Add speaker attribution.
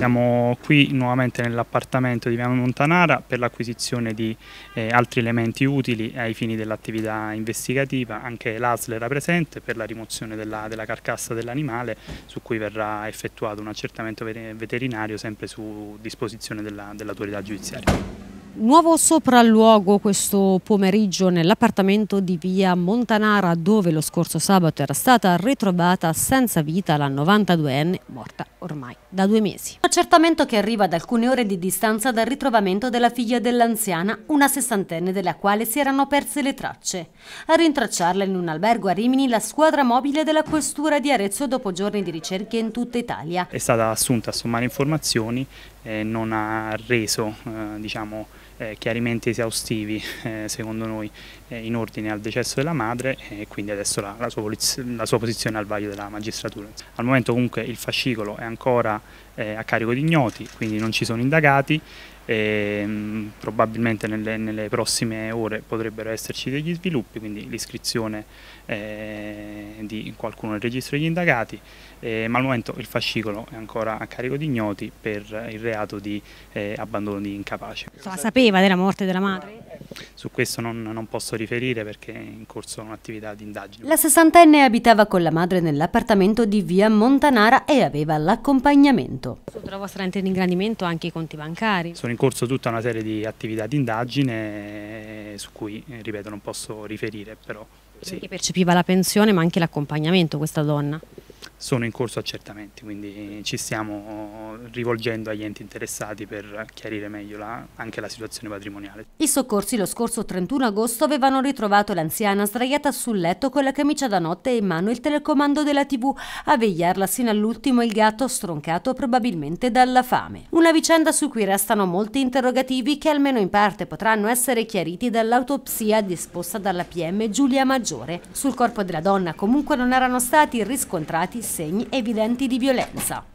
Speaker 1: Siamo qui nuovamente nell'appartamento di Via Montanara per l'acquisizione di eh, altri elementi utili ai fini dell'attività investigativa, anche l'ASL era presente per la rimozione della, della carcassa dell'animale su cui verrà effettuato un accertamento veterinario sempre su disposizione dell'autorità giudiziaria.
Speaker 2: Nuovo sopralluogo questo pomeriggio nell'appartamento di via Montanara dove lo scorso sabato era stata ritrovata senza vita la 92enne morta ormai da due mesi. accertamento che arriva ad alcune ore di distanza dal ritrovamento della figlia dell'anziana, una sessantenne della quale si erano perse le tracce. A rintracciarla in un albergo a Rimini la squadra mobile della questura di Arezzo dopo giorni di ricerche in tutta Italia.
Speaker 1: È stata assunta a sommare informazioni eh, non ha reso eh, diciamo, eh, chiarimenti esaustivi eh, secondo noi eh, in ordine al decesso della madre e quindi adesso la, la, sua, la sua posizione al vaglio della magistratura. Al momento comunque il fascicolo è ancora eh, a carico di ignoti, quindi non ci sono indagati. E, ehm, mh, probabilmente nelle, nelle, prossime ore potrebbero esserci degli sviluppi, quindi l'iscrizione eh, di qualcuno nel registro degli indagati, eh, ma al momento il fascicolo è ancora a carico di ignoti per il reato di eh, abbandono di incapace. La
Speaker 2: Sapeva della morte della madre?
Speaker 1: Su questo non, non posso riferire
Speaker 2: perché è in corso un'attività di indagine. La sessantenne abitava con la madre nell'appartamento di via Montanara e aveva l'accompagnamento. Sulla vostra entrata in ingrandimento anche i conti bancari?
Speaker 1: Sono in corso tutta una serie di attività di indagine eh, su cui, eh, ripeto, non posso riferire però.
Speaker 2: Sì. Perché percepiva la pensione ma anche l'accompagnamento questa donna?
Speaker 1: Sono in corso accertamenti, quindi ci stiamo rivolgendo agli enti interessati per chiarire meglio la, anche la situazione patrimoniale.
Speaker 2: I soccorsi lo scorso 31 agosto avevano ritrovato l'anziana sdraiata sul letto con la camicia da notte e in mano il telecomando della tv a vegliarla sino all'ultimo il gatto stroncato probabilmente dalla fame. Una vicenda su cui restano molti interrogativi che almeno in parte potranno essere chiariti dall'autopsia disposta dalla PM Giulia Maggiore. Sul corpo della donna comunque non erano stati riscontrati segni evidenti di violenza.